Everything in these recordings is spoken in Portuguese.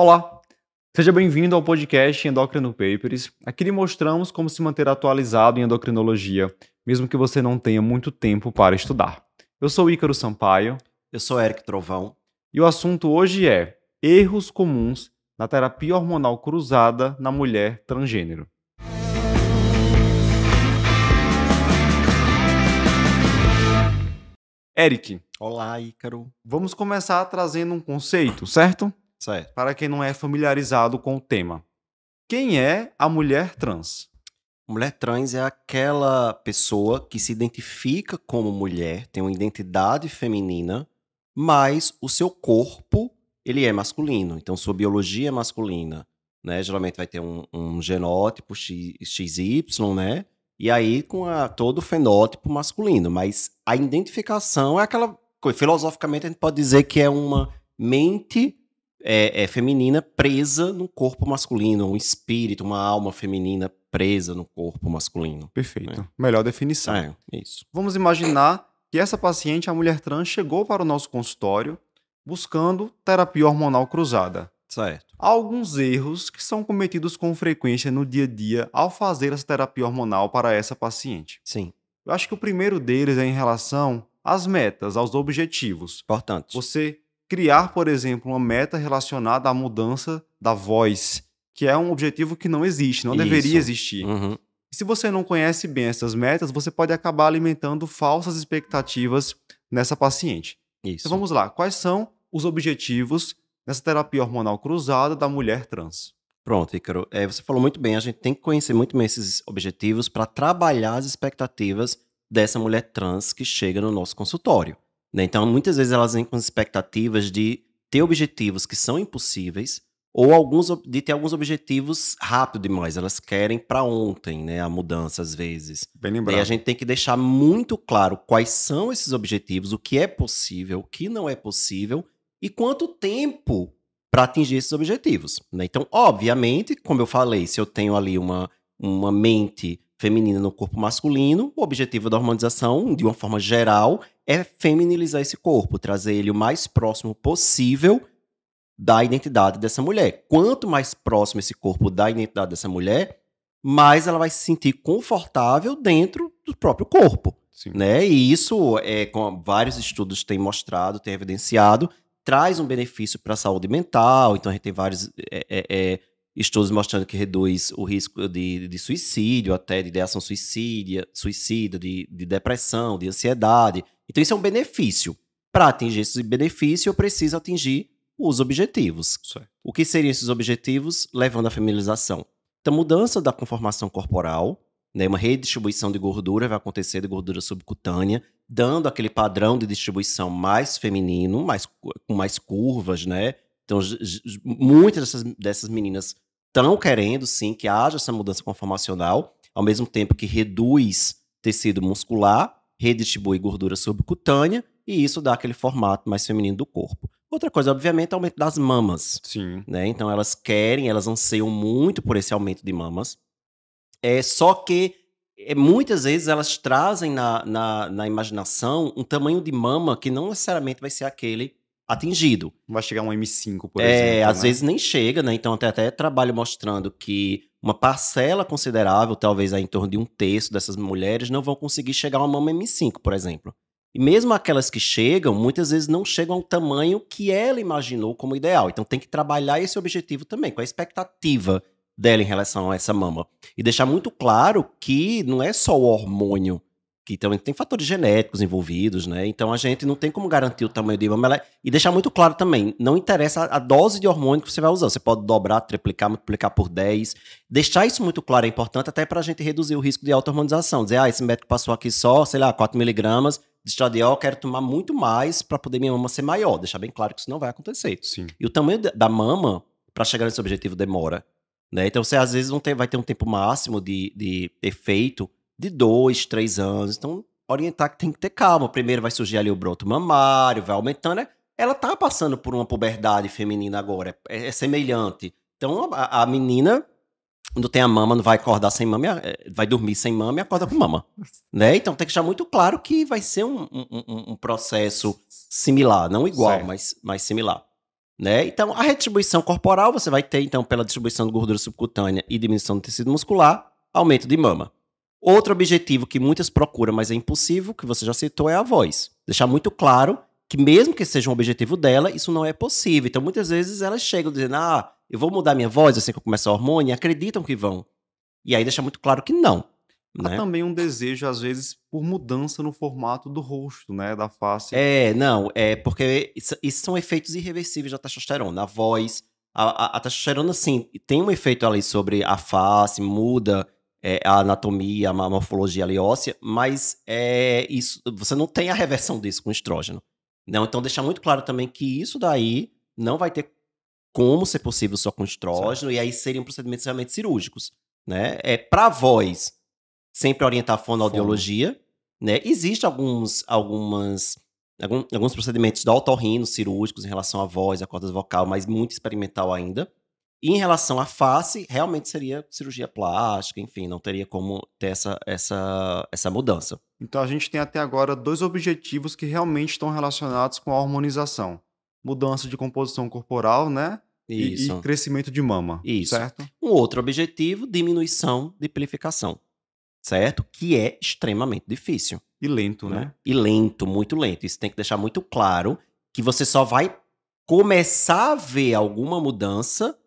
Olá, seja bem-vindo ao podcast Endocrino Papers. Aqui lhe mostramos como se manter atualizado em endocrinologia, mesmo que você não tenha muito tempo para estudar. Eu sou Ícaro Sampaio. Eu sou Eric Trovão. E o assunto hoje é erros comuns na terapia hormonal cruzada na mulher transgênero. Eric. Olá, Ícaro. Vamos começar trazendo um conceito, certo? Certo. Para quem não é familiarizado com o tema. Quem é a mulher trans? Mulher trans é aquela pessoa que se identifica como mulher, tem uma identidade feminina, mas o seu corpo ele é masculino, então sua biologia é masculina, né? Geralmente vai ter um, um genótipo X, XY, né? E aí com a, todo o fenótipo masculino, mas a identificação é aquela coisa, filosoficamente a gente pode dizer que é uma mente é, é, feminina presa no corpo masculino, um espírito, uma alma feminina presa no corpo masculino. Perfeito. Né? Melhor definição. É, isso. Vamos imaginar que essa paciente, a mulher trans, chegou para o nosso consultório buscando terapia hormonal cruzada. Certo. Há alguns erros que são cometidos com frequência no dia a dia ao fazer essa terapia hormonal para essa paciente. Sim. Eu acho que o primeiro deles é em relação às metas, aos objetivos. Importante. Você criar, por exemplo, uma meta relacionada à mudança da voz, que é um objetivo que não existe, não Isso. deveria existir. Uhum. Se você não conhece bem essas metas, você pode acabar alimentando falsas expectativas nessa paciente. Isso. Então vamos lá, quais são os objetivos dessa terapia hormonal cruzada da mulher trans? Pronto, Ícaro. É, você falou muito bem, a gente tem que conhecer muito bem esses objetivos para trabalhar as expectativas dessa mulher trans que chega no nosso consultório. Né? Então, muitas vezes elas vêm com expectativas de ter objetivos que são impossíveis ou alguns de ter alguns objetivos rápido demais. Elas querem para ontem, né, a mudança às vezes. Bem lembrado. E a gente tem que deixar muito claro quais são esses objetivos, o que é possível, o que não é possível e quanto tempo para atingir esses objetivos. Né? Então, obviamente, como eu falei, se eu tenho ali uma, uma mente feminina no corpo masculino, o objetivo da hormonização, de uma forma geral, é feminilizar esse corpo, trazer ele o mais próximo possível da identidade dessa mulher. Quanto mais próximo esse corpo da identidade dessa mulher, mais ela vai se sentir confortável dentro do próprio corpo. Sim. Né? E isso, é, com vários estudos têm mostrado, têm evidenciado, traz um benefício para a saúde mental. Então, a gente tem vários é, é, é estudos mostrando que reduz o risco de, de suicídio, até de ideação suicídia, suicida, de, de depressão, de ansiedade. Então, isso é um benefício. Para atingir esse benefício, eu preciso atingir os objetivos. Certo. O que seriam esses objetivos? Levando à feminilização, Então, mudança da conformação corporal, né, uma redistribuição de gordura vai acontecer de gordura subcutânea, dando aquele padrão de distribuição mais feminino, mais, com mais curvas, né? Então, muitas dessas, dessas meninas estão querendo, sim, que haja essa mudança conformacional, ao mesmo tempo que reduz tecido muscular, redistribui gordura subcutânea e isso dá aquele formato mais feminino do corpo. Outra coisa, obviamente, é o aumento das mamas. Sim. Né? Então elas querem, elas anseiam muito por esse aumento de mamas. É só que é, muitas vezes elas trazem na, na, na imaginação um tamanho de mama que não necessariamente vai ser aquele atingido. Vai chegar um M5, por é, exemplo. É, às né? vezes nem chega, né? Então tem até trabalho mostrando que uma parcela considerável, talvez em torno de um terço dessas mulheres, não vão conseguir chegar a uma mama M5, por exemplo. E mesmo aquelas que chegam, muitas vezes não chegam ao tamanho que ela imaginou como ideal. Então tem que trabalhar esse objetivo também, com a expectativa dela em relação a essa mama. E deixar muito claro que não é só o hormônio que também tem fatores genéticos envolvidos, né? Então a gente não tem como garantir o tamanho do uma Ela... É, e deixar muito claro também, não interessa a dose de hormônio que você vai usar. Você pode dobrar, triplicar, multiplicar por 10. Deixar isso muito claro é importante até para a gente reduzir o risco de auto-hormonização. Dizer, ah, esse médico passou aqui só, sei lá, 4 miligramas de estradiol, eu quero tomar muito mais para poder minha mama ser maior. Deixar bem claro que isso não vai acontecer. Sim. E o tamanho da mama, para chegar nesse objetivo, demora. Né? Então você às vezes ter, vai ter um tempo máximo de, de efeito de dois, três anos. Então, orientar que tem que ter calma. Primeiro vai surgir ali o broto mamário, vai aumentando. Né? Ela tá passando por uma puberdade feminina agora, é, é semelhante. Então, a, a, menina, quando tem a mama, não vai acordar sem mama, é, vai dormir sem mama e acorda com mama. né? Então, tem que deixar muito claro que vai ser um, um, um processo similar, não igual, mas, mas similar. Né? Então, a retribuição corporal você vai ter, então, pela distribuição de gordura subcutânea e diminuição do tecido muscular, aumento de mama. Outro objetivo que muitas procuram, mas é impossível, que você já citou, é a voz. Deixar muito claro que mesmo que seja um objetivo dela, isso não é possível. Então, muitas vezes elas chegam dizendo, ah, eu vou mudar minha voz assim que eu começar o hormônio, e acreditam que vão. E aí deixa muito claro que não. Há né? também um desejo, às vezes, por mudança no formato do rosto, né? Da face. É, não, é porque isso, isso são efeitos irreversíveis da testosterona. A voz, a, a, a testosterona, sim, tem um efeito ali sobre a face, muda é, a anatomia, a morfologia ali óssea, mas é, isso, você não tem a reversão disso com estrógeno. Não, então deixar muito claro também que isso daí não vai ter como ser possível só com estrógeno, certo. e aí seriam procedimentos realmente cirúrgicos. Né? É, Para voz, sempre orientar a fonoaudiologia. Né? Existem alguns, algumas, algum, alguns procedimentos do autorrino cirúrgicos em relação à voz, à cordas vocal, mas muito experimental ainda. E em relação à face, realmente seria cirurgia plástica, enfim, não teria como ter essa, essa, essa mudança. Então a gente tem até agora dois objetivos que realmente estão relacionados com a hormonização: mudança de composição corporal, né? Isso. E, e crescimento de mama. Isso. Certo? Um outro objetivo, diminuição de pelificação. Certo? Que é extremamente difícil. E lento, né? né? E lento, muito lento. Isso tem que deixar muito claro que você só vai começar a ver alguma mudança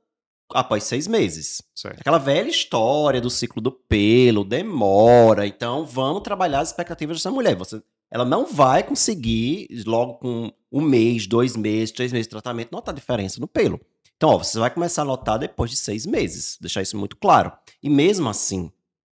após seis meses. Certo. Aquela velha história do ciclo do pelo, demora. Então, vamos trabalhar as expectativas dessa mulher. Você, ela não vai conseguir, logo com um mês, dois meses, três meses de tratamento, notar diferença no pelo. Então, ó, você vai começar a notar depois de seis meses, deixar isso muito claro. E mesmo assim,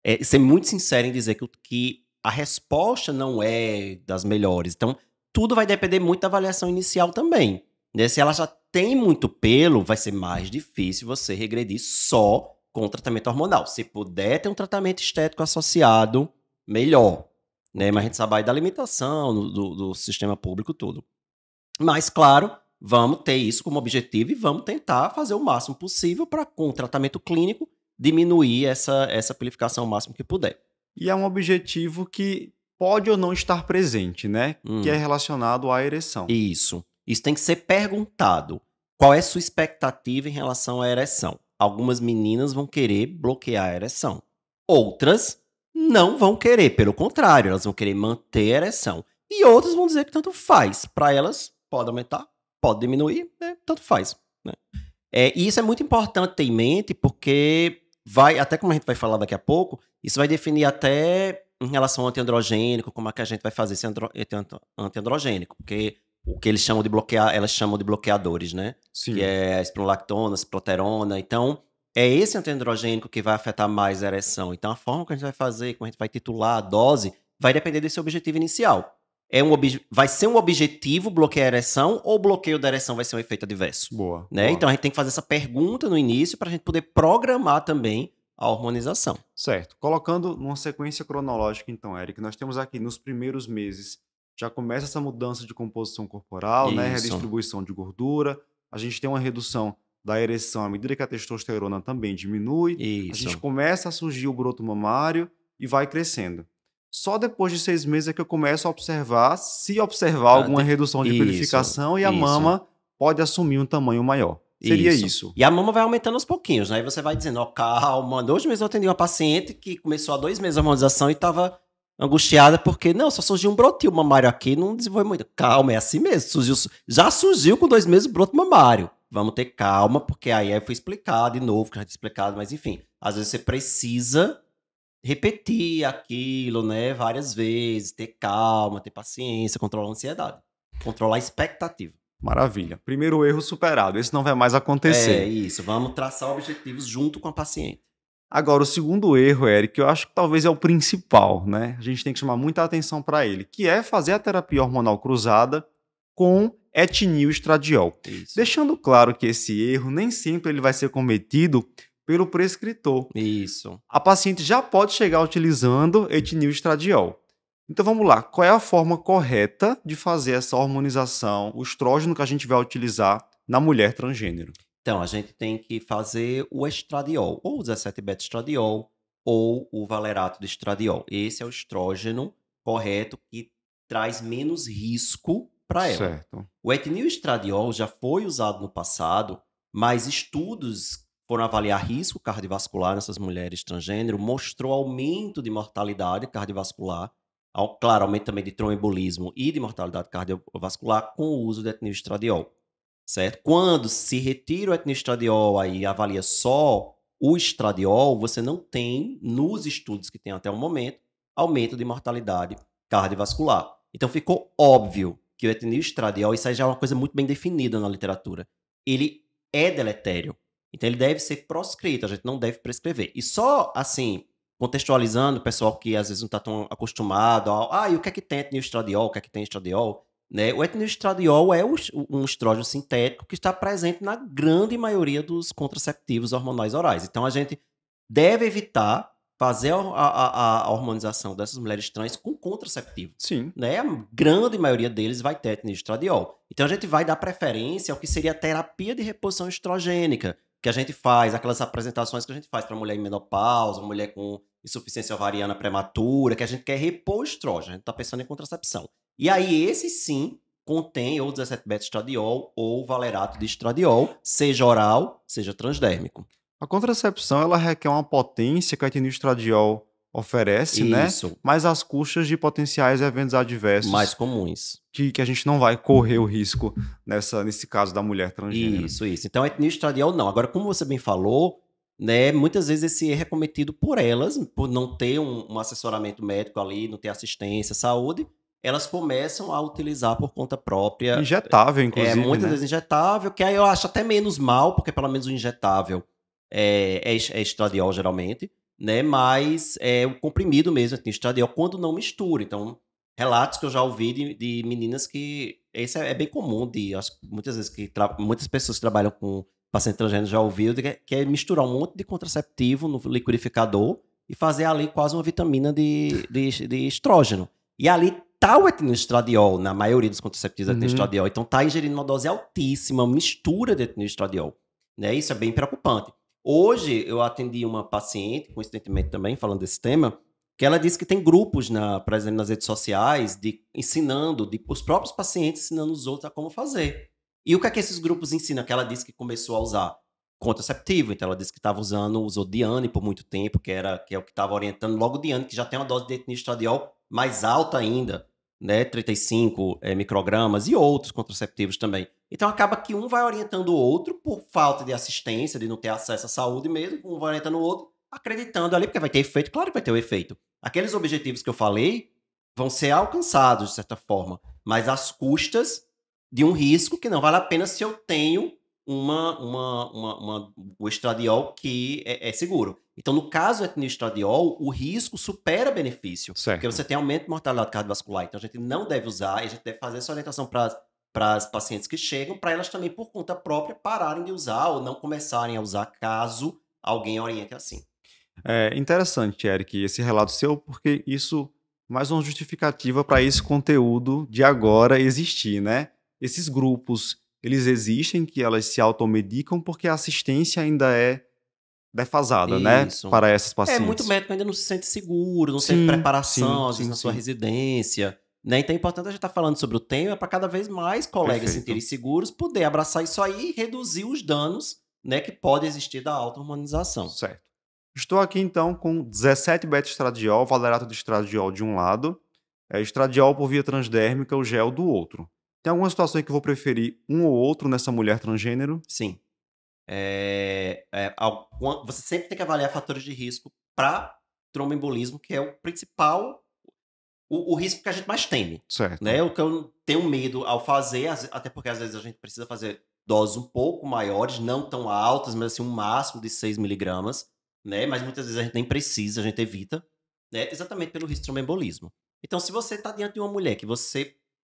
é, ser muito sincero em dizer que, que a resposta não é das melhores. Então, tudo vai depender muito da avaliação inicial também. Né? Se ela já tem muito pelo, vai ser mais difícil você regredir só com tratamento hormonal. Se puder ter um tratamento estético associado, melhor. Né? Mas a gente sabe aí da limitação do, do sistema público todo. Mas, claro, vamos ter isso como objetivo e vamos tentar fazer o máximo possível para, com o tratamento clínico, diminuir essa, essa pilificação o máximo que puder. E é um objetivo que pode ou não estar presente, né? Hum. Que é hum. relacionado à ereção. Isso. Isso tem que ser perguntado. Qual é sua expectativa em relação à ereção? Algumas meninas vão querer bloquear a ereção. Outras não vão querer, pelo contrário, elas vão querer manter a ereção. E outras vão dizer que tanto faz. Para elas, pode aumentar, pode diminuir, né? tanto faz. Né? É, e isso é muito importante ter em mente, porque vai, até como a gente vai falar daqui a pouco, isso vai definir até em relação ao antiandrogênico, como é que a gente vai fazer esse antiandrogênico. porque o que eles chamam de bloquear, elas chamam de bloqueadores, né? Sim. Que é a espronolactona, ciploterona. Então, é esse antiandrogênico que vai afetar mais a ereção. Então, a forma que a gente vai fazer, como a gente vai titular a dose, vai depender desse objetivo inicial. É um ob... Vai ser um objetivo bloquear a ereção ou o bloqueio da ereção vai ser um efeito adverso? Boa. Né? boa. Então, a gente tem que fazer essa pergunta no início para a gente poder programar também a hormonização. Certo. Colocando numa sequência cronológica, então, Eric, nós temos aqui nos primeiros meses já começa essa mudança de composição corporal, né, Isso. né? Redistribuição de gordura. A gente tem uma redução da ereção à medida que a testosterona também diminui. Isso. A gente começa a surgir o broto mamário e vai crescendo. Só depois de seis meses é que eu começo a observar, se observar ah, alguma redução de purificação e a isso. mama pode assumir um tamanho maior. Seria isso. isso. E a mama vai aumentando aos pouquinhos, né? Aí você vai dizendo, ó, oh, calma. Dois meses eu atendi uma paciente que começou há dois meses a hormonização e estava angustiada porque, não, só surgiu um brotinho mamário aqui, não desenvolve muito. Calma, é assim mesmo. Surgiu, já surgiu com dois meses o broto mamário. Vamos ter calma, porque aí foi explicado de novo, que já tinha explicado, mas enfim. Às vezes você precisa repetir aquilo, né, várias vezes, ter calma, ter paciência, controlar a ansiedade, controlar a expectativa. Maravilha. Primeiro erro superado, esse não vai mais acontecer. É isso, vamos traçar objetivos junto com a paciente. Agora, o segundo erro, Eric, eu acho que talvez é o principal, né? A gente tem que chamar muita atenção para ele, que é fazer a terapia hormonal cruzada com etinil estradiol. Isso. Deixando claro que esse erro nem sempre ele vai ser cometido pelo prescritor. Isso. A paciente já pode chegar utilizando etinil estradiol. Então vamos lá, qual é a forma correta de fazer essa hormonização, o estrógeno que a gente vai utilizar na mulher transgênero? Então, a gente tem que fazer o estradiol, ou o 17-beta-estradiol, ou o valerato de estradiol. Esse é o estrógeno correto que traz menos risco para ela. Certo. O etnil estradiol já foi usado no passado, mas estudos foram avaliar risco cardiovascular nessas mulheres transgênero, mostrou aumento de mortalidade cardiovascular, ao, claro, aumento também de tromboembolismo e de mortalidade cardiovascular com o uso do etnil estradiol certo? Quando se retira o etnoestradiol e avalia só o estradiol, você não tem, nos estudos que tem até o momento, aumento de mortalidade cardiovascular. Então ficou óbvio que o etnoestradiol, isso aí já é uma coisa muito bem definida na literatura, ele é deletério. Então ele deve ser proscrito, a gente não deve prescrever. E só assim, contextualizando o pessoal que às vezes não está tão acostumado ao, ah, e o que é que tem etnoestradiol, o que é que tem estradiol? Né? O etinoestradiol é um estrógeno sintético que está presente na grande maioria dos contraceptivos hormonais orais. Então, a gente deve evitar fazer a, a, a hormonização dessas mulheres trans com contraceptivo. Sim. Né? A grande maioria deles vai ter etinoestradiol. Então, a gente vai dar preferência ao que seria a terapia de reposição estrogênica, que a gente faz, aquelas apresentações que a gente faz para mulher em menopausa, mulher com insuficiência ovariana prematura, que a gente quer repor estrógeno, a gente está pensando em contracepção. E aí, esse sim contém ou 17-beta estradiol ou valerato de estradiol, seja oral, seja transdérmico. A contracepção ela requer uma potência que a etinilestradiol oferece, né? Isso. né? Mas as custas de potenciais eventos adversos mais comuns. Que, que a gente não vai correr o risco nessa, nesse caso da mulher transgênero. Isso, isso. Então, etnistradiol não. Agora, como você bem falou, né, muitas vezes esse erro é cometido por elas, por não ter um, um assessoramento médico ali, não ter assistência, saúde, elas começam a utilizar por conta própria. Injetável, é, inclusive. É, muitas né? vezes injetável, que aí eu acho até menos mal, porque pelo menos o injetável é, é, é estradiol geralmente, né? Mas é o comprimido mesmo, tem assim, estradiol, quando não mistura. Então, relatos que eu já ouvi de, de meninas que. Esse é, é bem comum, de, acho, muitas vezes que muitas pessoas que trabalham com paciente transgênero já ouviu, que, é, que é misturar um monte de contraceptivo no liquidificador e fazer ali quase uma vitamina de, de, de estrógeno. E ali tal o etinoestradiol, na maioria dos contraceptivos é uhum. é etinoestradiol. Então tá ingerindo uma dose altíssima, mistura de etinoestradiol. Né? Isso é bem preocupante. Hoje eu atendi uma paciente, coincidentemente também falando desse tema, que ela disse que tem grupos, na, por exemplo, nas redes sociais, de, ensinando, de, os próprios pacientes ensinando os outros a como fazer. E o que é que esses grupos ensinam? Que ela disse que começou a usar contraceptivo, então ela disse que estava usando, usou Diane por muito tempo, que era que é o que estava orientando logo Diane, que já tem uma dose de etinoestradiol mais alta ainda né, 35 é, eh, microgramas e outros contraceptivos também. Então acaba que um vai orientando o outro por falta de assistência, de não ter acesso à saúde mesmo, um vai orientando o outro, acreditando ali, porque vai ter efeito, claro que vai ter o um efeito. Aqueles objetivos que eu falei vão ser alcançados, de certa forma, mas às custas de um risco que não vale a pena se eu tenho uma, uma, uma, uma o estradiol que é, é seguro. Então, no caso do etnistradiol, o risco supera o benefício. Certo. Porque você tem aumento de mortalidade cardiovascular. Então, a gente não deve usar, e a gente deve fazer essa orientação para para as pacientes que chegam, para elas também, por conta própria, pararem de usar ou não começarem a usar, caso alguém oriente assim. É interessante, Eric, esse relato seu, porque isso mais uma justificativa para esse conteúdo de agora existir, né? Esses grupos, eles existem, que elas se automedicam porque a assistência ainda é defasada, né, Isso. né? Para essas é, pacientes. É, muito médico ainda não se sente seguro, não tem preparação, sim, às vezes, sim, na sua residência. Né? Então é importante a gente estar tá falando sobre o tema é para cada vez mais colegas se sentirem seguros, poder abraçar isso aí e reduzir os danos né, que pode existir da auto-hormonização. Certo. Estou aqui então com 17 beta-estradiol, valerato de estradiol de um lado, é, estradiol por via transdérmica, o gel do outro. Tem alguma situação em que eu vou preferir um ou outro nessa mulher transgênero? Sim. É, é, você sempre tem que avaliar fatores de risco para tromboembolismo, que é o principal, o, o, risco que a gente mais teme. Certo. Né? O que eu tenho medo ao fazer, até porque às vezes a gente precisa fazer doses um pouco maiores, não tão altas, mas assim, um máximo de 6 miligramas, né? Mas muitas vezes a gente nem precisa, a gente evita, né? Exatamente pelo risco de tromboembolismo. Então, se você está diante de uma mulher que você,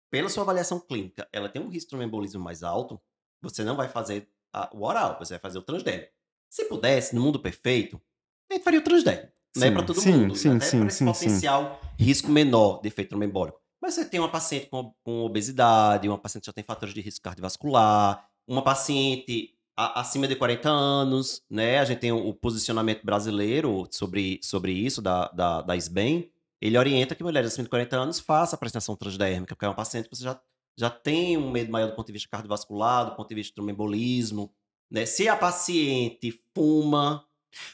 pela sua avaliação clínica, ela tem um risco de tromboembolismo mais alto, você não vai fazer o oral, você vai fazer o transdérmico. Se pudesse, no mundo perfeito, a gente faria o transdérmico, né? Para todo sim, mundo. Sim, até sim, para esse sim, potencial sim. risco menor de efeito trombembólico. Mas você tem uma paciente com, com, obesidade, uma paciente que já tem fatores de risco cardiovascular, uma paciente a, acima de 40 anos, né? A gente tem o, o posicionamento brasileiro sobre, sobre isso, da, da, da SBEM. Ele orienta que mulheres acima de 40 anos façam a prestação transdérmica, porque é uma paciente que você já já tem um medo maior do ponto de vista cardiovascular, do ponto de vista do embolismo. Né? Se a paciente fuma.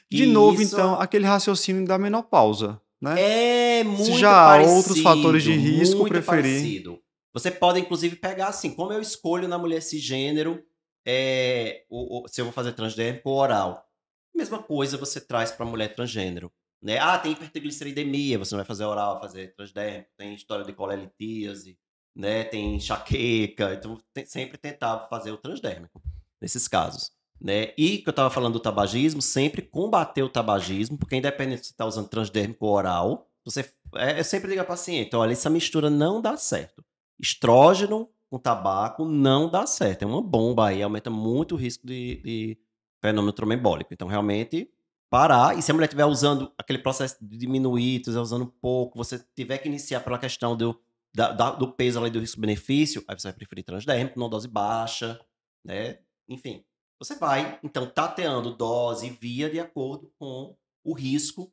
De novo, isso... então, aquele raciocínio da menopausa. Né? É muito Se já parecido, há outros fatores de risco, preferir. Parecido. Você pode, inclusive, pegar assim, como eu escolho na mulher cisgênero, é, se eu vou fazer transgênico ou oral. Mesma coisa você traz para mulher transgênero. Né? Ah, tem hipertrigliceridemia, você não vai fazer oral, vai fazer transdérmico, tem história de colelitíase, né, tem enxaqueca, então tem, sempre tentava fazer o transdérmico nesses casos. Né? E que eu estava falando do tabagismo, sempre combater o tabagismo, porque independente se você está usando transdérmico ou oral, você, é, eu é sempre digo ao paciente, olha, essa mistura não dá certo. Estrógeno com tabaco não dá certo. É uma bomba aí, aumenta muito o risco de, de fenômeno trombembólico. Então, realmente, parar. E se a mulher estiver usando aquele processo de diminuir, estiver usando pouco, você tiver que iniciar pela questão do da, da, do peso ali do risco-benefício, aí você vai preferir transdérmico, não dose baixa, né? Enfim, você vai, então, tateando dose e via de acordo com o risco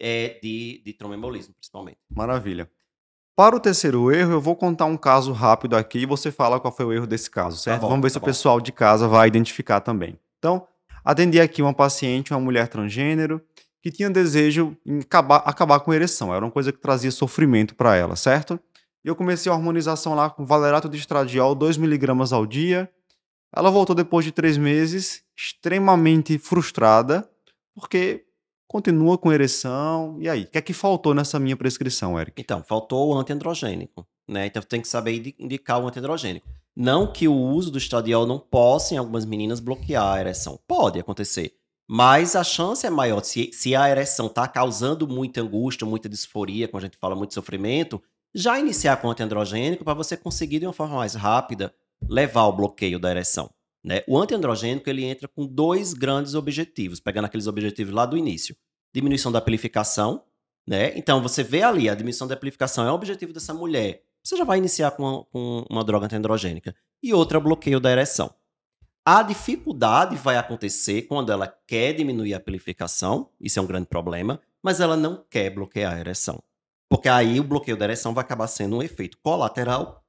é, de, de principalmente. Maravilha. Para o terceiro erro, eu vou contar um caso rápido aqui e você fala qual foi o erro desse caso, tá certo? Tá bom, Vamos ver tá se bom. o pessoal de casa vai identificar também. Então, atendi aqui uma paciente, uma mulher transgênero, que tinha desejo em acabar, acabar com a ereção. Era uma coisa que trazia sofrimento para ela, certo? E eu comecei a hormonização lá com valerato de estradiol, 2mg ao dia. Ela voltou depois de três meses, extremamente frustrada, porque continua com ereção. E aí, o que é que faltou nessa minha prescrição, Eric? Então, faltou o antiandrogênico, né? Então tem que saber indicar o antiandrogênico. Não que o uso do estradiol não possa, em algumas meninas, bloquear a ereção. Pode acontecer. Mas a chance é maior. Se, se a ereção está causando muita angústia, muita disforia, como a gente fala, muito sofrimento, já iniciar com antiandrogênico para você conseguir de uma forma mais rápida levar o bloqueio da ereção. Né? O antiandrogênico ele entra com dois grandes objetivos, pegando aqueles objetivos lá do início: diminuição da pelificação, né? Então você vê ali a diminuição da pelificação é o objetivo dessa mulher. Você já vai iniciar com uma, com uma droga antiandrogênica e outra bloqueio da ereção. A dificuldade vai acontecer quando ela quer diminuir a pelificação, isso é um grande problema, mas ela não quer bloquear a ereção. Porque aí o bloqueio da ereção vai acabar sendo um efeito colateral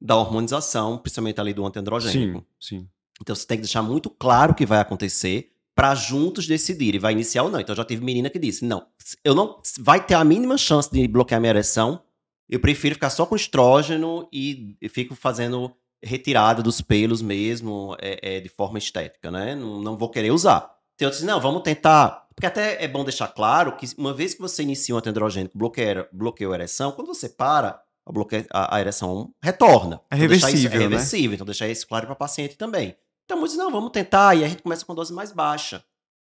da hormonização, principalmente ali do antiandrogênico. Sim, sim. Então você tem que deixar muito claro o que vai acontecer para juntos decidirem, vai iniciar ou não. Então já teve menina que disse: "Não, eu não vai ter a mínima chance de bloquear minha ereção. Eu prefiro ficar só com estrógeno e fico fazendo retirada dos pelos mesmo, é, é, de forma estética, né? Não, não vou querer usar. Tem então, outros, não, vamos tentar porque até é bom deixar claro que uma vez que você inicia um antandrogênico, bloqueia, bloqueia a ereção, quando você para, a, bloqueia, a, a ereção retorna. É, então, é né? reversível, então, isso, É reversível, né? então deixar isso claro para o paciente também. Então muitos não, vamos tentar, e a gente começa com dose mais baixa,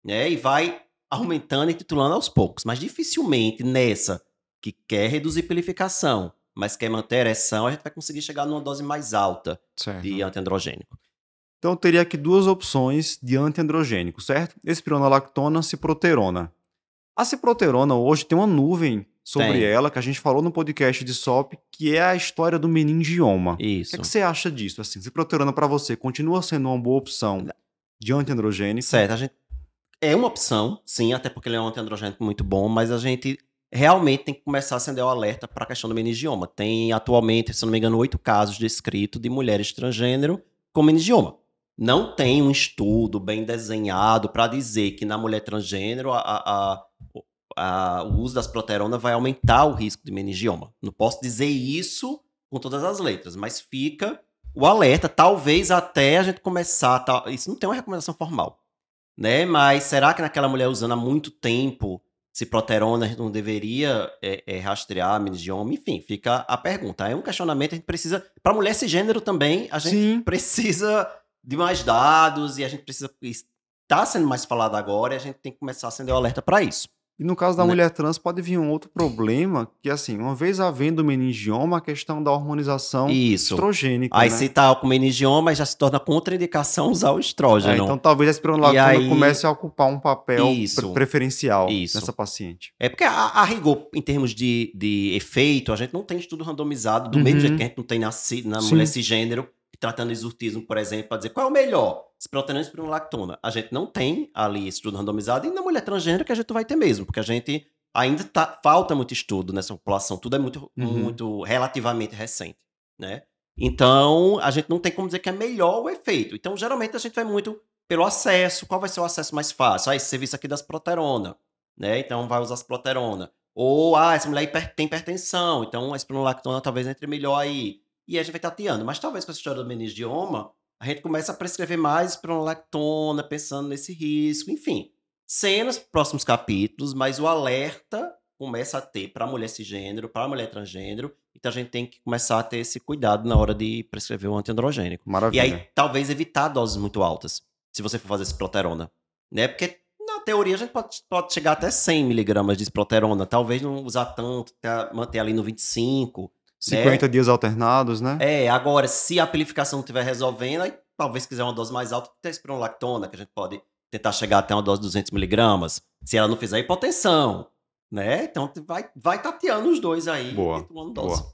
né? E vai aumentando e titulando aos poucos. Mas dificilmente nessa que quer reduzir a pilificação, mas quer manter a ereção, a gente vai conseguir chegar numa dose mais alta certo. de antiandrogênico. Então eu teria aqui duas opções de antiandrogênico, certo? Espironolactona, ciproterona. A ciproterona hoje tem uma nuvem sobre tem. ela que a gente falou no podcast de SOP, que é a história do meningioma. Isso. O que, é que você acha disso? Assim, ciproterona para você continua sendo uma boa opção de antiandrogênico? Certo, a gente é uma opção, sim, até porque ele é um antiandrogênico muito bom, mas a gente realmente tem que começar a acender o alerta para a questão do meningioma. Tem atualmente, se não me engano, oito casos descritos de mulheres transgênero com meningioma não tem um estudo bem desenhado para dizer que na mulher transgênero a, a, a, o uso das proteronas vai aumentar o risco de meningioma. Não posso dizer isso com todas as letras, mas fica o alerta, talvez até a gente começar, tá, isso não tem uma recomendação formal, né? Mas será que naquela mulher usando há muito tempo se proterona a gente não deveria é, é, rastrear meningioma? Enfim, fica a pergunta. É um questionamento, a gente precisa, para mulher cisgênero também, a gente Sim. precisa de mais dados e a gente precisa está sendo mais falado agora e a gente tem que começar a acender o alerta para isso. E no caso da né? mulher trans pode vir um outro problema, que assim, uma vez havendo meningioma, a questão da hormonização isso. estrogênica. Aí né? se tá com meningioma, já se torna contraindicação usar o é, estrógeno. É, então talvez a espironolactona aí... comece a ocupar um papel isso. preferencial isso. nessa paciente. É porque a, a, rigor, em termos de, de efeito, a gente não tem estudo randomizado, do uhum. mesmo jeito uhum. que a gente não tem na, na mulher cisgênero, tratando de exurtismo, por exemplo, para dizer qual é o melhor, esperotenase ou lactona. A gente não tem ali estudo randomizado, e na mulher transgênero que a gente vai ter mesmo, porque a gente ainda tá, falta muito estudo nessa população, tudo é muito, uhum. muito relativamente recente, né? Então, a gente não tem como dizer que é melhor o efeito. Então, geralmente, a gente vai muito pelo acesso. Qual vai ser o acesso mais fácil? Ah, esse serviço aqui das proterona, né? Então, vai usar as proterona. Ou, ah, essa mulher tem hipertensão, então a espronolactona talvez entre melhor aí e a gente vai tateando. Mas talvez com essa história do meningioma, a gente começa a prescrever mais espronolactona pensando nesse risco, enfim. Cenas, próximos capítulos, mas o alerta começa a ter para a mulher cisgênero, para a mulher transgênero, então a gente tem que começar a ter esse cuidado na hora de prescrever o antiandrogênico. Maravilha. E aí, talvez evitar doses muito altas, se você for fazer esproterona, né? Porque na teoria a gente pode, pode chegar até 100 miligramas de esproterona, talvez não usar tanto, tá, manter ali no 25, 50 né? dias alternados, né? É, agora, se a pilificação não estiver resolvendo, aí talvez quiser uma dose mais alta, tesprolactona, que a gente pode tentar chegar até uma dose de 200 miligramas. Se ela não fizer é hipotensão, né? Então vai, vai tateando os dois aí boa, boa.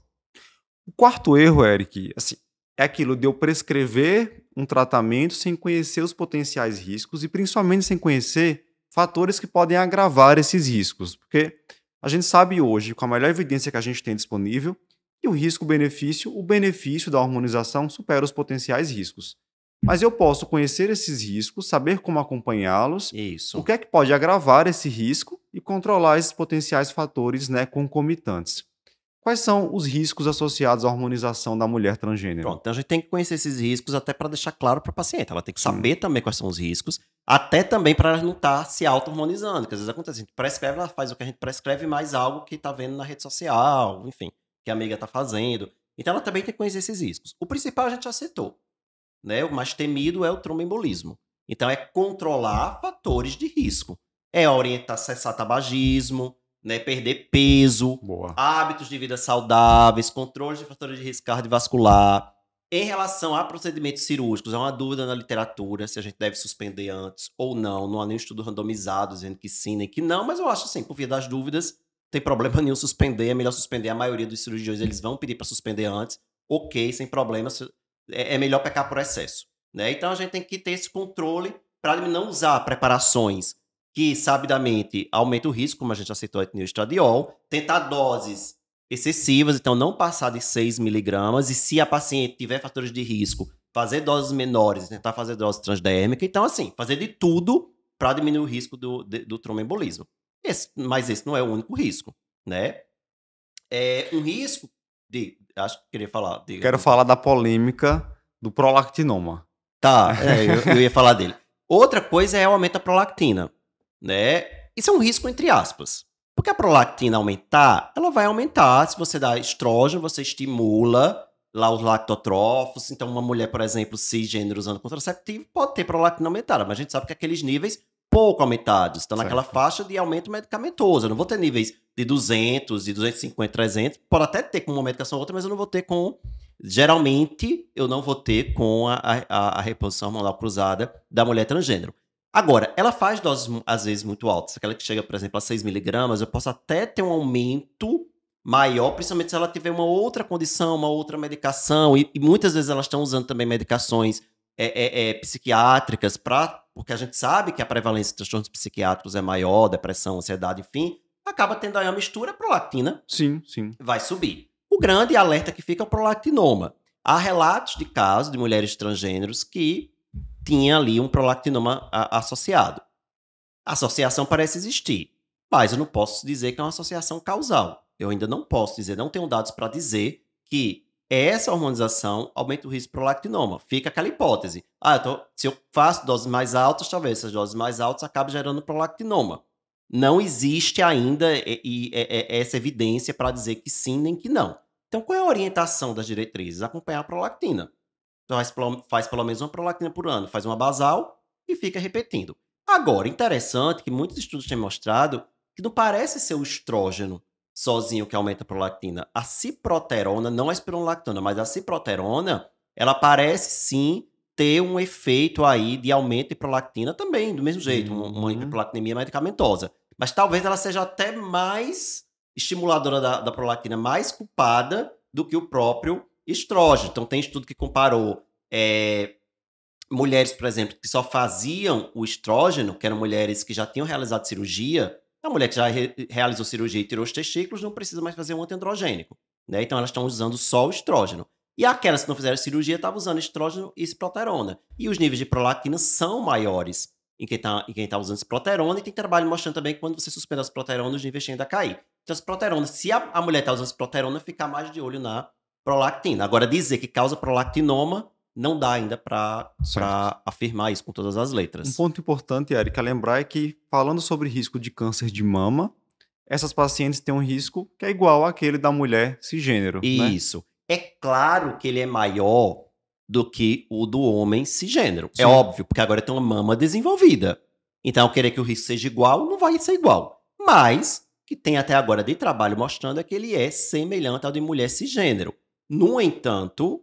O quarto erro, Eric, assim, é aquilo de eu prescrever um tratamento sem conhecer os potenciais riscos e principalmente sem conhecer fatores que podem agravar esses riscos. Porque a gente sabe hoje, com a melhor evidência que a gente tem disponível, e o risco-benefício, o benefício da harmonização supera os potenciais riscos. Mas eu posso conhecer esses riscos, saber como acompanhá-los, o que é que pode agravar esse risco e controlar esses potenciais fatores né, concomitantes. Quais são os riscos associados à hormonização da mulher transgênero? Pronto, então a gente tem que conhecer esses riscos até para deixar claro para a paciente. Ela tem que saber Sim. também quais são os riscos, até também para ela não estar tá se auto-hormonizando, que às vezes acontece, a gente prescreve, ela faz o que a gente prescreve mais algo que está vendo na rede social, enfim que a amiga está fazendo. Então ela também tem que conhecer esses riscos. O principal a gente já citou, né? O mais temido é o tromboembolismo. Então é controlar fatores de risco. É orientar cessar tabagismo, né, perder peso, Boa. hábitos de vida saudáveis, controle de fatores de risco cardiovascular. Em relação a procedimentos cirúrgicos, há é uma dúvida na literatura se a gente deve suspender antes ou não. Não há nenhum estudo randomizado dizendo que sim nem que não, mas eu acho assim, por via das dúvidas, tem problema nenhum suspender, é melhor suspender. A maioria dos cirurgiões eles vão pedir para suspender antes, ok, sem problema, é, é melhor pecar por excesso. Né? Então a gente tem que ter esse controle para não usar preparações que sabidamente aumentam o risco, como a gente aceitou citou, estradiol, tentar doses excessivas, então não passar de 6 miligramas, e se a paciente tiver fatores de risco, fazer doses menores, tentar fazer dose transdérmicas Então, assim, fazer de tudo para diminuir o risco do, de, do tromboembolismo. Esse, mas esse não é o único risco, né? É um risco de, acho que queria falar. De, Quero falar da polêmica do prolactinoma. Tá, é, eu, eu, ia falar dele. Outra coisa é o aumento da prolactina, né? Isso é um risco entre aspas. Porque a prolactina aumentar, ela vai aumentar. Se você dá estrógeno, você estimula lá os lactotrófos. Então, uma mulher, por exemplo, cisgênero usando contraceptivo, pode ter prolactina aumentada, mas a gente sabe que aqueles níveis pouco aumentados. Estão naquela faixa de aumento medicamentoso. Eu não vou ter níveis de 200, de 250, 300. Pode até ter com uma medicação ou outra, mas eu não vou ter com. Geralmente, eu não vou ter com a, a, a reposição hormonal cruzada da mulher transgênero. Agora, ela faz doses, às vezes, muito altas. Aquela que chega, por exemplo, a 6 miligramas, eu posso até ter um aumento maior, principalmente se ela tiver uma outra condição, uma outra medicação. E, e muitas vezes elas estão usando também medicações é, é, é, psiquiátricas, para porque a gente sabe que a prevalência de transtornos psiquiátricos é maior, depressão, ansiedade, enfim, acaba tendo aí uma mistura prolactina. Sim, sim. Vai subir. O grande alerta que fica é o prolactinoma. Há relatos de casos de mulheres transgêneros que tinha ali um prolactinoma a, associado. A associação parece existir, mas eu não posso dizer que é uma associação causal. Eu ainda não posso dizer, não tenho dados para dizer que essa hormonização aumenta o risco para o Fica aquela hipótese. Ah, eu então, tô, se eu faço doses mais altas, talvez essas doses mais altas acabem gerando prolactinoma. Não existe ainda e, e, e, essa evidência para dizer que sim nem que não. Então, qual é a orientação das diretrizes? Acompanhar a prolactina. Então, faz, faz pelo menos uma prolactina por ano, faz uma basal e fica repetindo. Agora, interessante que muitos estudos têm mostrado que não parece ser o estrógeno sozinho que aumenta a prolactina. A ciproterona, não a espironolactona, mas a ciproterona, ela parece sim ter um efeito aí de aumento de prolactina também, do mesmo jeito, uhum. uma hiperprolactinemia medicamentosa. Mas talvez ela seja até mais estimuladora da, da prolactina, mais culpada do que o próprio estrógeno. Então, tem estudo que comparou é, mulheres, por exemplo, que só faziam o estrógeno, que eram mulheres que já tinham realizado cirurgia, a mulher que já re realizou cirurgia e tirou os testículos não precisa mais fazer um antiandrogênico. Né? Então elas estão usando só o estrógeno. E aquelas que não fizeram cirurgia estavam usando estrógeno e ciproterona. E os níveis de prolactina são maiores em quem está tá usando ciproterona. E tem trabalho mostrando também que quando você suspende a ciproterona, os níveis tendem a cair. Então, se a, a mulher está usando ciproterona, fica mais de olho na prolactina. Agora, dizer que causa prolactinoma não dá ainda para afirmar isso com todas as letras. Um ponto importante, Erika, lembrar é que, falando sobre risco de câncer de mama, essas pacientes têm um risco que é igual àquele da mulher cisgênero. Né? Isso. Né? É claro que ele é maior do que o do homem cisgênero. É Sim. É óbvio, porque agora tem uma mama desenvolvida. Então, querer que o risco seja igual não vai ser igual. Mas, que tem até agora de trabalho mostrando é que ele é semelhante ao de mulher cisgênero. No entanto,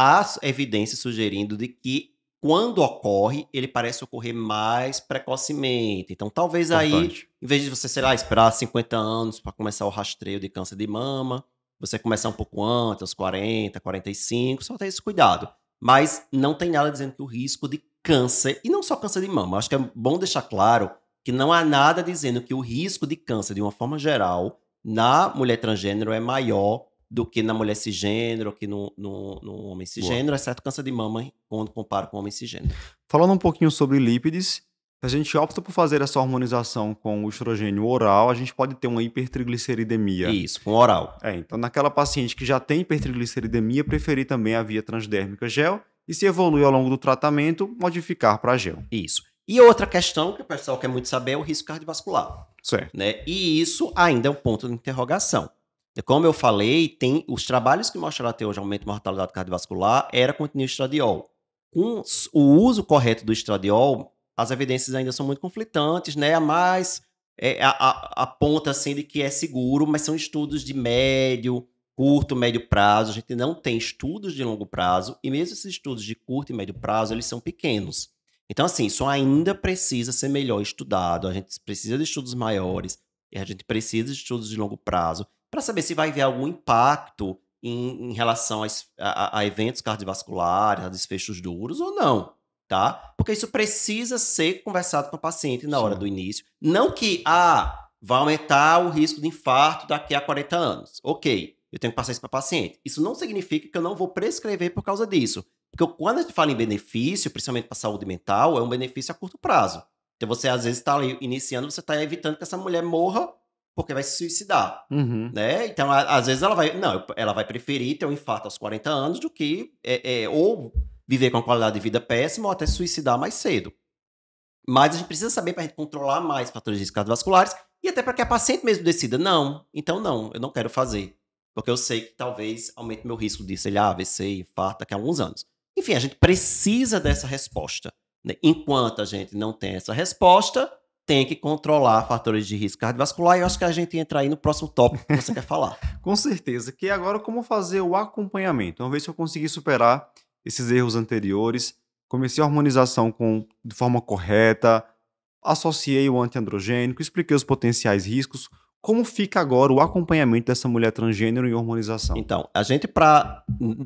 há evidências sugerindo de que quando ocorre, ele parece ocorrer mais precocemente. Então, talvez Importante. aí, em vez de você, sei lá, esperar 50 anos para começar o rastreio de câncer de mama, você começar um pouco antes, aos 40, 45, só ter esse cuidado. Mas não tem nada dizendo que o risco de câncer, e não só câncer de mama, acho que é bom deixar claro que não há nada dizendo que o risco de câncer, de uma forma geral, na mulher transgênero é maior do que na mulher cisgênero, que no, no, no homem cisgênero, Boa. exceto câncer de mama, quando comparo com homem cisgênero. Falando um pouquinho sobre lípides, se a gente opta por fazer essa harmonização com o estrogênio oral, a gente pode ter uma hipertrigliceridemia. Isso, com oral. É, então naquela paciente que já tem hipertrigliceridemia, preferir também a via transdérmica gel e se evolui ao longo do tratamento, modificar para gel. Isso. E outra questão que o pessoal quer muito saber é o risco cardiovascular. Certo. Né? E isso ainda é um ponto de interrogação. Como eu falei, tem os trabalhos que mostraram até hoje aumento de mortalidade cardiovascular era com o estradiol. Com o uso correto do estradiol, as evidências ainda são muito conflitantes, né? É, a mais aponta assim de que é seguro, mas são estudos de médio, curto, médio prazo. A gente não tem estudos de longo prazo e mesmo esses estudos de curto e médio prazo eles são pequenos. Então assim, isso ainda precisa ser melhor estudado. A gente precisa de estudos maiores, e a gente precisa de estudos de longo prazo para saber se vai haver algum impacto em, em relação a, a, a, eventos cardiovasculares, a desfechos duros ou não, tá? Porque isso precisa ser conversado com o paciente na Sim. hora do início. Não que, ah, vai aumentar o risco de infarto daqui a 40 anos. Ok, eu tenho que passar isso para o paciente. Isso não significa que eu não vou prescrever por causa disso. Porque quando a gente fala em benefício, principalmente para saúde mental, é um benefício a curto prazo. Então você às vezes está iniciando, você está evitando que essa mulher morra porque vai se suicidar, uhum. né? Então, a, às vezes ela vai, não, ela vai preferir ter um infarto aos 40 anos do que é, é, ou viver com uma qualidade de vida péssima ou até se suicidar mais cedo. Mas a gente precisa saber para controlar mais fatores de risco cardiovasculares e até para que a paciente mesmo decida, não, então não, eu não quero fazer, porque eu sei que talvez aumente meu risco de, sei lá, AVC, infarto daqui a alguns anos. Enfim, a gente precisa dessa resposta. Né? Enquanto a gente não tem essa resposta, tem que controlar fatores de risco cardiovascular e eu acho que a gente entra aí no próximo tópico que você quer falar. Com certeza, que agora como fazer o acompanhamento. Uma vez que eu consegui superar esses erros anteriores, comecei a harmonização com, de forma correta, associei o antiandrogênico, expliquei os potenciais riscos, como fica agora o acompanhamento dessa mulher transgênero em hormonização? Então, a gente pra,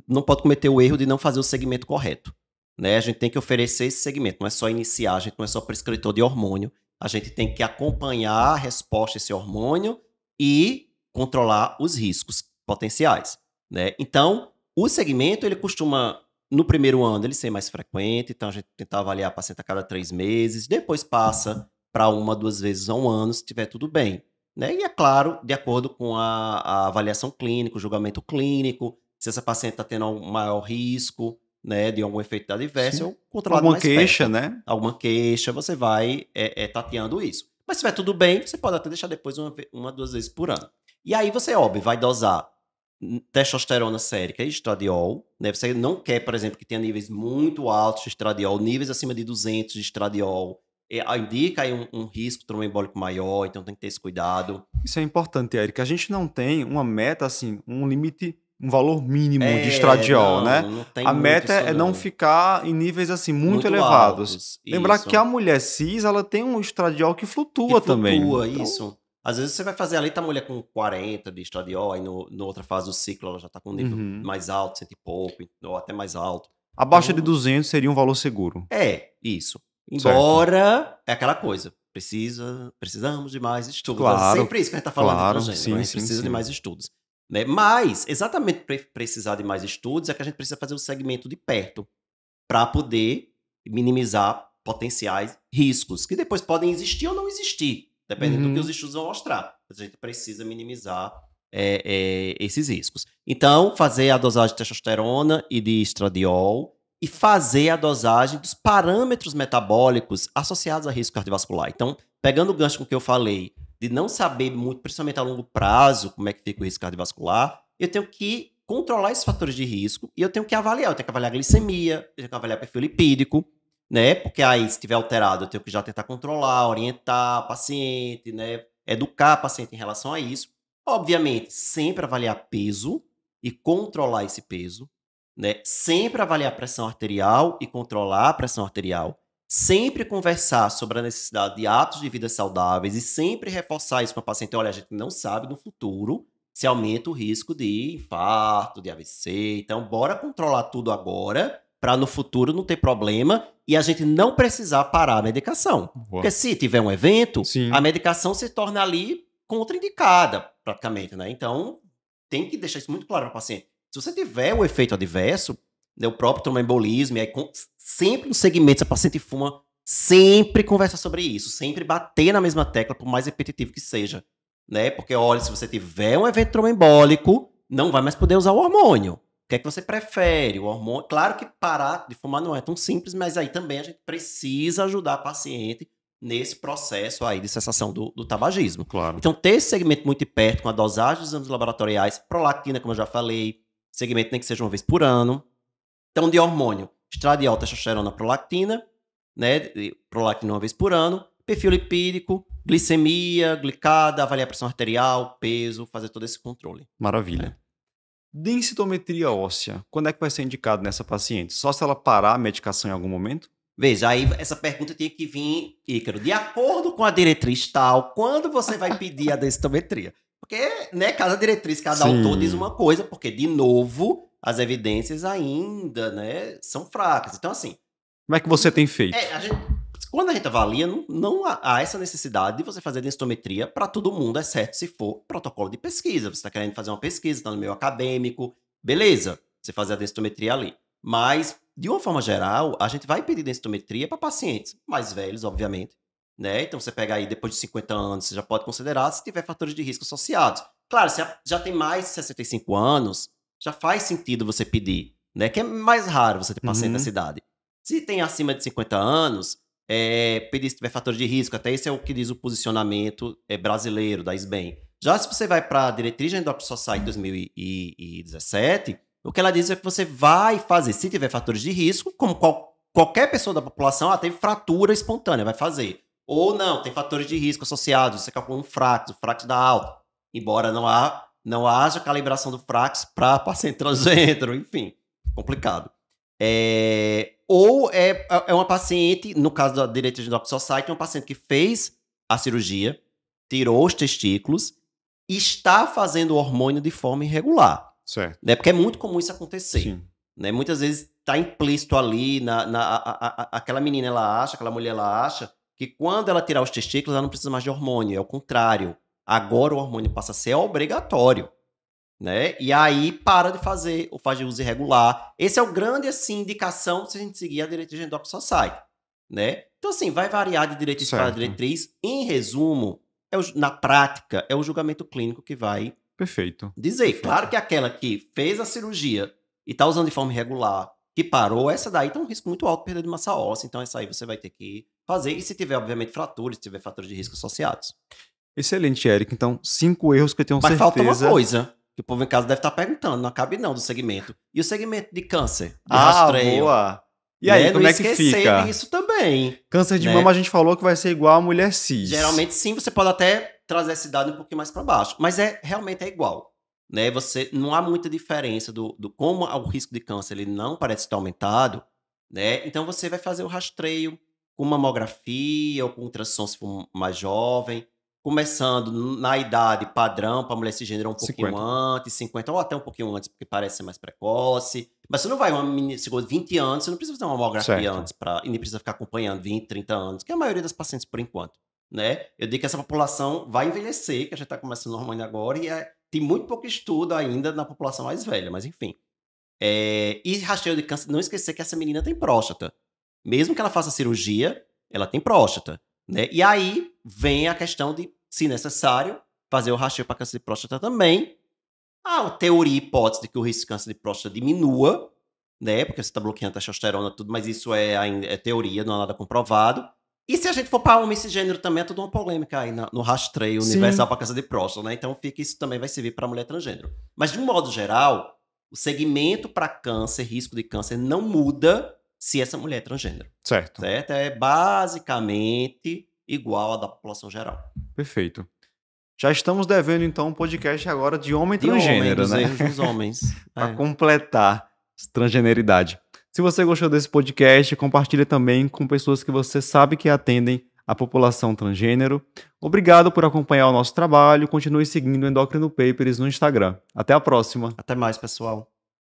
não pode cometer o erro de não fazer o segmento correto. Né? A gente tem que oferecer esse segmento, não é só iniciar, a gente não é só prescritor de hormônio a gente tem que acompanhar a resposta a esse hormônio e controlar os riscos potenciais, né? Então, o segmento, ele costuma, no primeiro ano, ele ser mais frequente, então a gente tenta avaliar a paciente a cada três meses, depois passa para uma, duas vezes a um ano, se tiver tudo bem, né? E é claro, de acordo com a, a avaliação clínica, o julgamento clínico, se essa paciente está tendo um maior risco, né, de algum efeito adverso, ou controlado Alguma queixa, perto. né? Alguma queixa, você vai é, é, tateando isso. Mas se estiver tudo bem, você pode até deixar depois uma, uma duas vezes por ano. E aí você, óbvio, vai dosar testosterona sérica e estradiol, né? Você não quer, por exemplo, que tenha níveis muito altos de estradiol, níveis acima de 200 de estradiol, é, indica aí um, um, risco tromboembólico maior, então tem que ter esse cuidado. Isso é importante, Eric. A gente não tem uma meta, assim, um limite um valor mínimo é, de estradiol, não, né? Não a meta é não, ficar em níveis assim muito, muito elevados. Altos, Lembrar isso. que a mulher cis, ela tem um estradiol que flutua, que flutua também. Flutua, então... isso. Às vezes você vai fazer ali, tá a mulher com 40 de estradiol, aí no, no outra fase do ciclo ela já tá com um nível uhum. mais alto, cento e pouco, ou até mais alto. Abaixo então, de 200 seria um valor seguro. É, isso. Embora certo. é aquela coisa, precisa, precisamos de mais estudos. É claro, é sempre isso que a gente tá falando claro, sim, sim, precisa sim. de mais estudos. Né? Mas, exatamente precisar de mais estudos, é que a gente precisa fazer o segmento de perto para poder minimizar potenciais riscos, que depois podem existir ou não existir, dependendo uhum. do que uhum. os estudos vão mostrar. A gente precisa minimizar é, é, esses riscos. Então, fazer a dosagem de testosterona e de estradiol e fazer a dosagem dos parâmetros metabólicos associados a risco cardiovascular. Então, pegando o gancho com o que eu falei de não saber muito, principalmente a longo prazo, como é que fica o risco cardiovascular, eu tenho que controlar esses fatores de risco e eu tenho que avaliar. Eu tenho que avaliar a glicemia, eu tenho que avaliar perfil lipídico, né? Porque aí, se estiver alterado, eu tenho que já tentar controlar, orientar paciente, né? Educar paciente em relação a isso. Obviamente, sempre avaliar peso e controlar esse peso, né? Sempre avaliar pressão arterial e controlar a pressão arterial sempre conversar sobre a necessidade de hábitos de vida saudáveis e sempre reforçar isso para o paciente. Olha, a gente não sabe no futuro se aumenta o risco de infarto, de AVC. Então, bora controlar tudo agora para no futuro não ter problema e a gente não precisar parar a medicação. Boa. Porque se tiver um evento, Sim. a medicação se torna ali contraindicada, praticamente, né? Então, tem que deixar isso muito claro para o paciente. Se você tiver o efeito adverso, né, o próprio tromboembolismo, é sempre no segmento, se a paciente fuma, sempre conversar sobre isso, sempre bater na mesma tecla, por mais repetitivo que seja. Né? Porque, olha, se você tiver um evento tromboembólico, não vai mais poder usar o hormônio. O que é que você prefere? O hormônio. Claro que parar de fumar não é tão simples, mas aí também a gente precisa ajudar a paciente nesse processo aí de cessação do, do tabagismo. Claro. Então, ter esse segmento muito perto, com a dosagem dos exames laboratoriais, prolactina, como eu já falei, segmento nem que seja uma vez por ano, então, de hormônio, estradiol, testosterona, prolactina, né? Prolactina uma vez por ano, perfil lipídico, glicemia, glicada, avaliar a pressão arterial, peso, fazer todo esse controle. Maravilha. É. Densitometria óssea, quando é que vai ser indicado nessa paciente? Só se ela parar a medicação em algum momento? Veja, aí essa pergunta tinha que vir, Ícaro, de acordo com a diretriz tal, quando você vai pedir a densitometria? Porque, né, cada diretriz, cada Sim. autor diz uma coisa, porque, de novo, as evidências ainda né, são fracas. Então, assim. Como é que você tem feito? É, a gente, quando a gente avalia, não, não há essa necessidade de você fazer densitometria para todo mundo, exceto é se for protocolo de pesquisa. Você está querendo fazer uma pesquisa, está no meio acadêmico, beleza, você fazer a densitometria ali. Mas, de uma forma geral, a gente vai pedir densitometria para pacientes mais velhos, obviamente. Né? Então, você pega aí depois de 50 anos, você já pode considerar se tiver fatores de risco associados. Claro, se já tem mais de 65 anos, já faz sentido você pedir, né? Que é mais raro você ter paciente uhum. na cidade. Se tem acima de 50 anos, é, pedir se tiver fator de risco, até esse é o que diz o posicionamento é, brasileiro da SBEM. Já se você vai para a diretriz da Endop Society 2017, o que ela diz é que você vai fazer, se tiver fatores de risco, como qual, qualquer pessoa da população, ela teve fratura espontânea, vai fazer. Ou não, tem fatores de risco associados, você calcula um fracto, o fracto da alta, embora não há não haja calibração do Frax para paciente transgênero, enfim, complicado. É, ou é, é, é uma paciente, no caso da Diretriz de Society, é uma paciente que fez a cirurgia, tirou os testículos, está fazendo o hormônio de forma irregular. Certo. Né? Porque é muito comum isso acontecer. Sim. Né? Muitas vezes está implícito ali, na, na a, a, a, aquela menina ela acha, aquela mulher ela acha, que quando ela tirar os testículos ela não precisa mais de hormônio, é o contrário. Agora o hormônio passa a ser obrigatório, né? E aí para de fazer ou faz de uso irregular. Esse é o grande assim indicação se a gente seguir a diretriz de Endocrine sai, né? Então assim, vai variar de diretriz certo. para diretriz. Em resumo, é o, na prática é o julgamento clínico que vai Perfeito. Dizer, Perfeito. claro que aquela que fez a cirurgia e está usando de forma irregular, que parou, essa daí tem tá um risco muito alto de perder de massa óssea, então essa aí você vai ter que fazer. E se tiver, obviamente, fraturas, se tiver fatores de risco associados. Excelente, Eric. Então, cinco erros que eu tenho Mas certeza. Mas falta uma coisa que o povo em casa deve estar tá perguntando, não cabe não do segmento. E o segmento de câncer? De ah, rastreio. boa. E aí, né? como não é que fica? isso também. Câncer de né? mama a gente falou que vai ser igual a mulher cis. Geralmente sim, você pode até trazer essa idade um pouquinho mais para baixo, mas é realmente é igual. Né? Você não há muita diferença do, do como o risco de câncer ele não parece estar aumentado, né? Então você vai fazer o rastreio com mamografia ou com ultrassom se for mais jovem, começando na idade padrão para mulher gênero um pouquinho 50. antes, 50 ou até um pouquinho antes, porque parece ser mais precoce. Mas você não vai, uma menina, chegou 20 anos, você não precisa fazer uma mamografia certo. antes pra, e nem precisa ficar acompanhando 20, 30 anos, que é a maioria das pacientes por enquanto. Né? Eu digo que essa população vai envelhecer, que a gente está começando o hormônio agora, e é, tem muito pouco estudo ainda na população mais velha, mas enfim. É, e rastreio de câncer, não esquecer que essa menina tem próstata. Mesmo que ela faça cirurgia, ela tem próstata. Né? E aí vem a questão de, se necessário, fazer o rastreio para câncer de próstata também. A teoria e hipótese de que o risco de câncer de próstata diminua, né? Porque você está bloqueando a testosterona tudo, mas isso é, é, teoria, não é nada comprovado. E se a gente for para homem esse gênero também, é toda uma polêmica aí no rastreio universal para câncer de próstata, né? Então fica isso também vai servir para mulher transgênero. Mas de um modo geral, o segmento para câncer, risco de câncer, não muda se essa mulher é transgênero. Certo. Certo? É basicamente igual à da população geral. Perfeito. Já estamos devendo, então, um podcast agora de homem de transgênero, homem, né? Dos homens. Para é. completar transgeneridade. Se você gostou desse podcast, compartilhe também com pessoas que você sabe que atendem a população transgênero. Obrigado por acompanhar o nosso trabalho. Continue seguindo o Endocrino Papers no Instagram. Até a próxima. Até mais, pessoal.